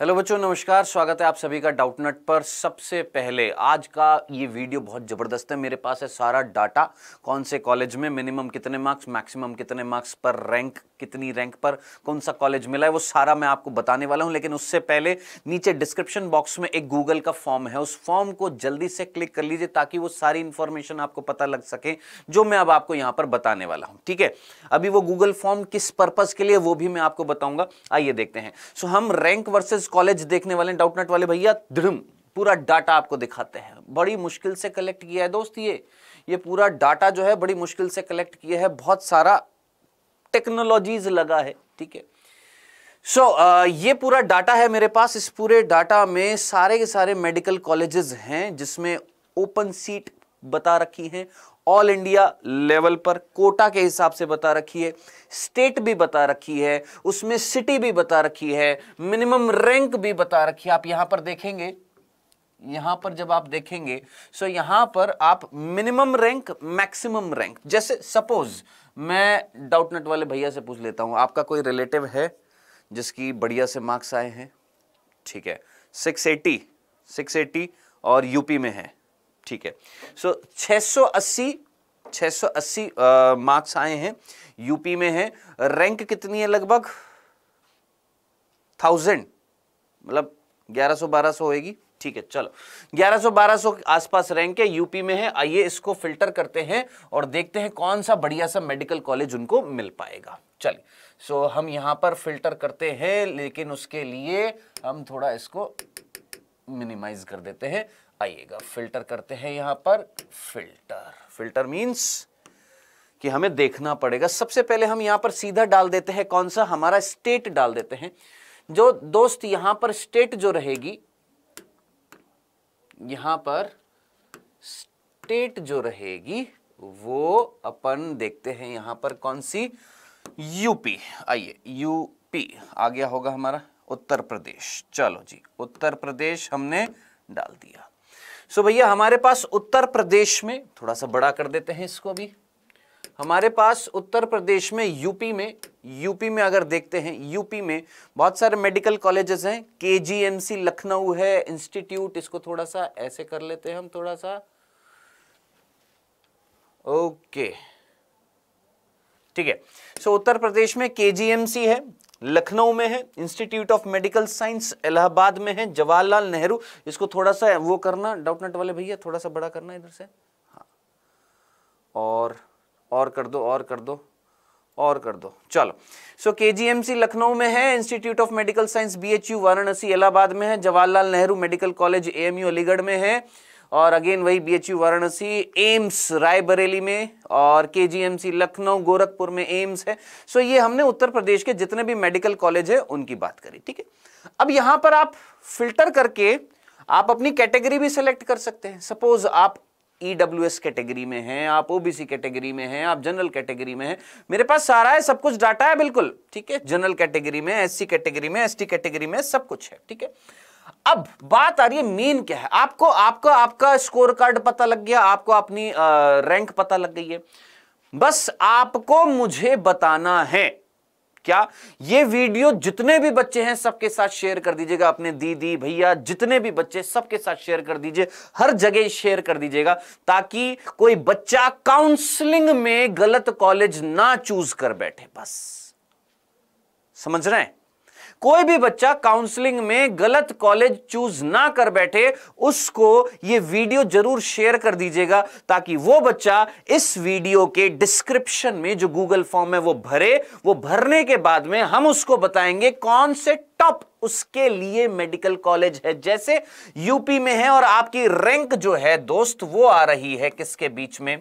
hello बच्चों नमस्कार स्वागत है आप सभी का डाउटनेट पर सबसे पहले आज का ये वीडियो बहुत ज़बरदस्त है मेरे पास है सारा डाटा कौन से कॉलेज में मिनिमम कितने मार्क्स मैक्सिमम कितने मार्क्स पर रैंक कितनी रैंक पर कौन सा कॉलेज मिला है वो सारा मैं आपको बताने वाला हूं लेकिन उससे पहले नीचे डिस्क्रिप्शन बॉक्स में एक गूगल का फॉर्म है उस फॉर्म को जल्दी से क्लिक कर लीजिए ताकि वो सारी इन्फॉर्मेशन आपको पता लग सके जो मैं अब आपको यहाँ पर बताने वाला हूँ ठीक है अभी वो गूगल फॉर्म किस पर्पज़ के लिए वो भी मैं आपको बताऊँगा आइए देखते हैं सो हम रैंक वर्सेज कॉलेजेस कॉलेज देखने वाले डाउटनेट वाले भैया दृढ़ पूरा डाटा आपको दिखाते हैं बड़ी मुश्किल से कलेक्ट किया है दोस्त ये ये पूरा डाटा जो है बड़ी मुश्किल से कलेक्ट किया है बहुत सारा टेक्नोलॉजीज लगा है ठीक है सो so, ये पूरा डाटा है मेरे पास इस पूरे डाटा में सारे के सारे मेडिकल कॉलेजेस हैं जिसमें ओपन सीट बता रखी हैं ऑल इंडिया लेवल पर कोटा के हिसाब से बता रखी है स्टेट भी बता रखी है उसमें सिटी भी बता रखी है मिनिमम रैंक भी बता रखी है आप यहां पर देखेंगे यहां पर जब आप देखेंगे सो यहां पर आप मिनिमम रैंक मैक्सिमम रैंक जैसे सपोज मैं डाउटनेट वाले भैया से पूछ लेता हूं आपका कोई रिलेटिव है जिसकी बढ़िया से मार्क्स आए हैं ठीक है 680 680 और यूपी में है ठीक है सो so, 680 680 मार्क्स आए हैं यूपी में है रैंक कितनी है लगभग थाउजेंड मतलब 1100 1200 होएगी ठीक है चलो 1100 1200 के आसपास रैंक है यूपी में है आइए इसको फिल्टर करते हैं और देखते हैं कौन सा बढ़िया सा मेडिकल कॉलेज उनको मिल पाएगा चलिए सो so, हम यहां पर फिल्टर करते हैं लेकिन उसके लिए हम थोड़ा इसको मिनिमाइज कर देते हैं आइएगा फिल्टर करते हैं यहां पर फिल्टर फिल्टर मींस कि हमें देखना पड़ेगा सबसे पहले हम यहां पर सीधा डाल देते हैं कौन सा हमारा स्टेट डाल देते हैं जो दोस्त यहां पर स्टेट जो रहेगी यहां पर स्टेट जो रहेगी वो अपन देखते हैं यहां पर कौन सी यूपी आइए यूपी आ गया होगा हमारा उत्तर प्रदेश चलो जी उत्तर प्रदेश हमने डाल दिया सो भैया हमारे पास उत्तर प्रदेश में थोड़ा सा बड़ा कर देते हैं इसको अभी हमारे पास उत्तर प्रदेश में यूपी में यूपी में अगर देखते हैं यूपी में बहुत सारे मेडिकल कॉलेजेस हैं केजीएमसी लखनऊ है इंस्टीट्यूट इसको थोड़ा सा ऐसे कर लेते हैं हम थोड़ा सा ओके ठीक है सो उत्तर प्रदेश में केजीएमसी है लखनऊ में है institute of medical science Allahabad में है जवाहरलाल नेहरू इसको थोड़ा सा वो करना नट वाले भैया थोड़ा सा बड़ा करना इधर से हाँ और और कर दो और कर दो और कर दो चलो सो के जी एम सी लखनऊ में है institute of medical science B H U Varanasi Allahabad में है Jawaharlal Nehru medical college A Aligarh में है और अगेन वही बीएचयू वाराणसी एम्स रायबरेली में और केजीएमसी लखनऊ गोरखपुर में एम्स है सो ये हमने उत्तर प्रदेश के जितने भी मेडिकल कॉलेज है उनकी बात करी ठीक है अब यहां पर आप फिल्टर करके आप अपनी कैटेगरी भी सिलेक्ट कर सकते हैं सपोज आप ईडब्ल्यूएस e कैटेगरी में हैं आप ओबीसी कैटेगरी में हैं आप जनरल कैटेगरी में हैं मेरे पास सारा है सब कुछ डाटा है बिल्कुल ठीक है जनरल कैटेगरी में एससी कैटेगरी में एसटी कैटेगरी में सब कुछ है ठीक है अब बात आ रही है मेन क्या है आपको आपका आपका स्कोर कार्ड पता लग गया आपको अपनी रैंक पता लग गई है बस आपको मुझे बताना है क्या ये वीडियो जितने भी बच्चे हैं सबके साथ शेयर कर दीजिएगा अपने दीदी भैया जितने भी बच्चे सबके साथ शेयर कर दीजिए हर जगह शेयर कर दीजिएगा ताकि कोई बच्चा काउंसलिंग में गलत कॉलेज ना चूज कर बैठे बस समझ रहे हैं कोई भी बच्चा काउंसलिंग में गलत कॉलेज चूज ना कर बैठे उसको ये वीडियो जरूर शेयर कर दीजिएगा ताकि वो बच्चा इस वीडियो के डिस्क्रिप्शन में जो गूगल फॉर्म है वो भरे वो भरने के बाद में हम उसको बताएंगे कौन से टॉप उसके लिए मेडिकल कॉलेज है जैसे यूपी में है और आपकी रैंक जो है दोस्त वो आ रही है किसके बीच में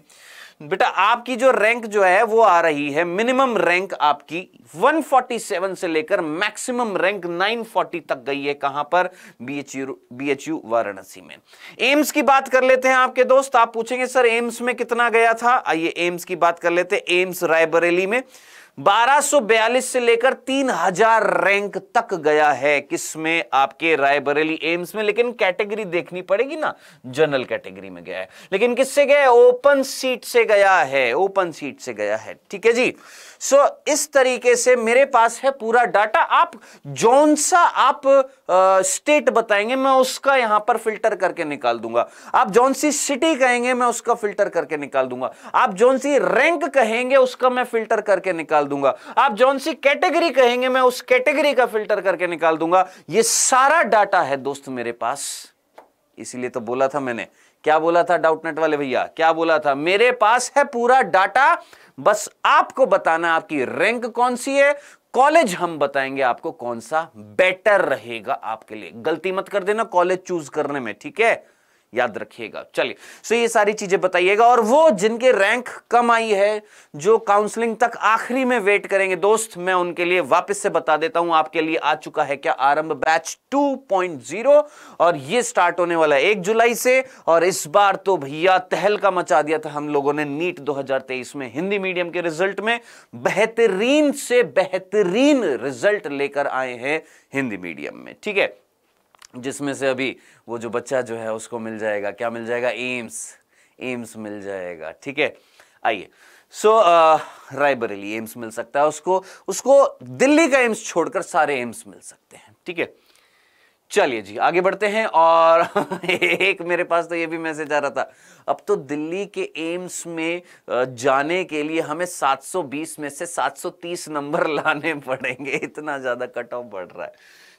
बेटा आपकी जो रैंक जो है वो आ रही है मिनिमम रैंक आपकी 147 से लेकर मैक्सिमम रैंक 940 तक गई है कहां पर बीएचयू बीएचयू वाराणसी में एम्स की बात कर लेते हैं आपके दोस्त आप पूछेंगे सर एम्स में कितना गया था आइए एम्स की बात कर लेते हैं एम्स रायबरेली में 1242 से लेकर 3000 रैंक तक गया है किसमें आपके रायबरेली एम्स में लेकिन कैटेगरी देखनी पड़ेगी ना जनरल कैटेगरी में गया है लेकिन किससे गया है ओपन सीट से गया है ओपन सीट से गया है ठीक है जी सो so, इस तरीके से मेरे पास है पूरा डाटा आप जौन सा आप स्टेट बताएंगे मैं उसका यहां पर फिल्टर करके निकाल दूंगा आप जौन सी सिटी कहेंगे मैं उसका फिल्टर करके निकाल दूंगा आप जौन सी रैंक कहेंगे उसका मैं फिल्टर करके निकाल निकाल दूंगा आप जौन सी कैटेगरी कहेंगे मैं उस कैटेगरी का फिल्टर करके निकाल दूंगा ये सारा डाटा है दोस्त मेरे पास इसीलिए तो बोला था मैंने क्या बोला था डाउटनेट वाले भैया क्या बोला था मेरे पास है पूरा डाटा बस आपको बताना आपकी रैंक कौन सी है कॉलेज हम बताएंगे आपको कौन सा बेटर रहेगा आपके लिए गलती मत कर देना कॉलेज चूज करने में ठीक है याद रखिएगा चलिए सो ये सारी चीजें बताइएगा और वो जिनके रैंक कम आई है जो काउंसलिंग तक आखिरी में वेट करेंगे दोस्त मैं उनके लिए वापस से बता देता हूं आपके लिए आ चुका है क्या आरंभ बैच 2.0 और ये स्टार्ट होने वाला है एक जुलाई से और इस बार तो भैया तहलका मचा दिया था हम लोगों ने नीट दो में हिंदी मीडियम के रिजल्ट में बेहतरीन से बेहतरीन रिजल्ट लेकर आए हैं हिंदी मीडियम में ठीक है जिसमें से अभी वो जो बच्चा जो है उसको मिल जाएगा क्या मिल जाएगा एम्स एम्स मिल जाएगा ठीक है आइए so so, uh, Raebareli AIIMS मिल सकता है उसको उसको दिल्ली का एम्स छोड़कर सारे एम्स मिल सकते हैं ठीक है चलिए जी आगे बढ़ते हैं और एक मेरे पास तो ये भी मैसेज आ रहा था अब तो दिल्ली के एम्स में uh, जाने के लिए हमें 720 में से 730 नंबर लाने पड़ेंगे इतना ज़्यादा कट ऑफ बढ़ रहा है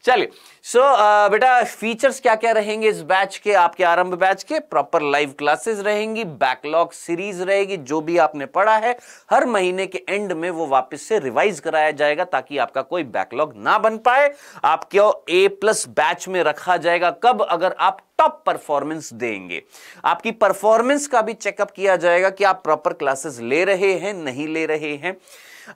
चलिए सो so, uh, बेटा फीचर्स क्या क्या रहेंगे इस बैच के आपके आरंभ बैच के प्रॉपर लाइव क्लासेस रहेंगी बैकलॉग सीरीज रहेगी जो भी आपने पढ़ा है हर महीने के एंड में वो वापस से रिवाइज कराया जाएगा ताकि आपका कोई बैकलॉग ना बन पाए आपको ए प्लस बैच में रखा जाएगा कब अगर आप टॉप परफॉर्मेंस देंगे आपकी परफॉर्मेंस का भी चेकअप किया जाएगा कि आप प्रॉपर क्लासेस ले रहे हैं नहीं ले रहे हैं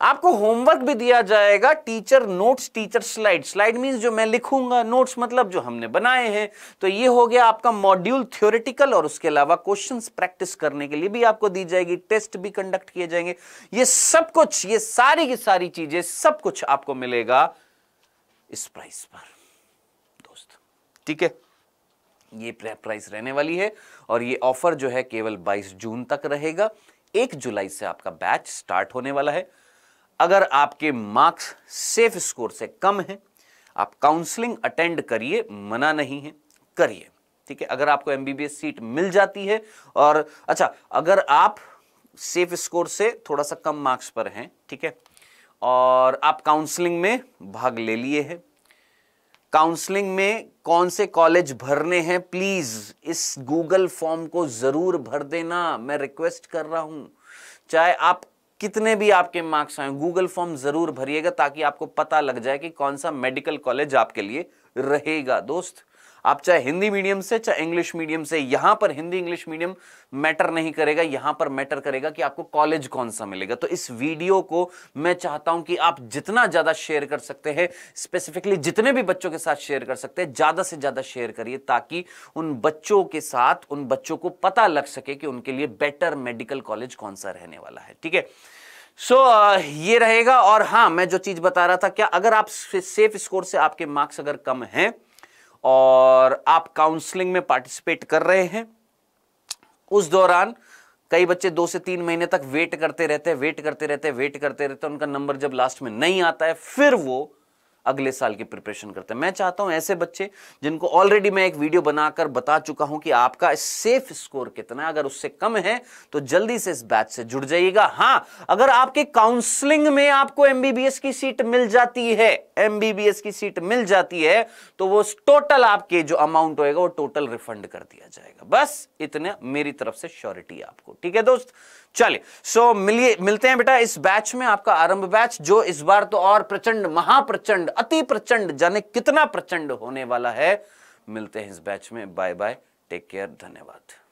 आपको होमवर्क भी दिया जाएगा teacher notes teacher slide slide means जो मैं लिखूंगा नोट्स मतलब जो हमने बनाए हैं तो ये हो गया आपका मॉड्यूल थ्योरेटिकल और उसके अलावा क्वेश्चंस प्रैक्टिस करने के लिए भी आपको दी जाएगी टेस्ट भी कंडक्ट किए जाएंगे ये सब कुछ ये सारी की सारी चीजें सब कुछ आपको मिलेगा इस प्राइस पर दोस्त ठीक है ये प्राइस रहने वाली है और ये ऑफर जो है केवल 22 जून तक रहेगा एक जुलाई से आपका बैच स्टार्ट होने वाला है अगर आपके मार्क्स सेफ स्कोर से कम है आप काउंसलिंग अटेंड करिए मना नहीं है करिए ठीक है अगर आपको एमबीबीएस सीट मिल जाती है और अच्छा अगर आप सेफ स्कोर से थोड़ा सा कम मार्क्स पर हैं ठीक है और आप काउंसलिंग में भाग ले लिए हैं काउंसलिंग में कौन से कॉलेज भरने हैं प्लीज इस गूगल फॉर्म को जरूर भर देना मैं रिक्वेस्ट कर रहा हूं चाहे आप कितने भी आपके मार्क्स आए गूगल फॉर्म जरूर भरिएगा ताकि आपको पता लग जाए कि कौन सा मेडिकल कॉलेज आपके लिए रहेगा दोस्त आप चाहे हिंदी मीडियम से चाहे इंग्लिश मीडियम से यहां पर हिंदी इंग्लिश मीडियम मैटर नहीं करेगा यहां पर मैटर करेगा कि आपको कॉलेज कौन सा मिलेगा तो इस वीडियो को मैं चाहता हूं कि आप जितना ज्यादा शेयर कर सकते हैं स्पेसिफिकली जितने भी बच्चों के साथ शेयर कर सकते हैं ज्यादा से ज्यादा शेयर करिए ताकि उन बच्चों के साथ उन बच्चों को पता लग सके कि उनके लिए बेटर मेडिकल कॉलेज कौन सा रहने वाला है ठीक है सो so, ये रहेगा और हाँ मैं जो चीज बता रहा था क्या अगर आप सेफ स्कोर से आपके मार्क्स अगर कम हैं और आप काउंसलिंग में पार्टिसिपेट कर रहे हैं उस दौरान कई बच्चे दो से तीन महीने तक वेट करते रहते हैं वेट करते रहते हैं वेट करते रहते हैं उनका नंबर जब लास्ट में नहीं आता है फिर वो अगले साल की प्रिपरेशन करते हैं मैं चाहता हूं ऐसे बच्चे जिनको ऑलरेडी मैं एक वीडियो बनाकर बता चुका हूं कि आपका सेफ स्कोर कितना है अगर उससे कम है तो जल्दी से इस बैच से जुड़ जाइएगा हां अगर आपके काउंसलिंग में आपको एमबीबीएस की सीट मिल जाती है एमबीबीएस की सीट मिल जाती है तो वो टोटल आपके जो अमाउंट होगा वो टोटल रिफंड कर दिया जाएगा बस इतने मेरी तरफ से श्योरिटी आपको ठीक है दोस्त चलिए सो मिलिए मिलते हैं बेटा इस बैच में आपका आरंभ बैच जो इस बार तो और प्रचंड महाप्रचंड प्रचंड अति प्रचंड जाने कितना प्रचंड होने वाला है मिलते हैं इस बैच में बाय बाय टेक केयर धन्यवाद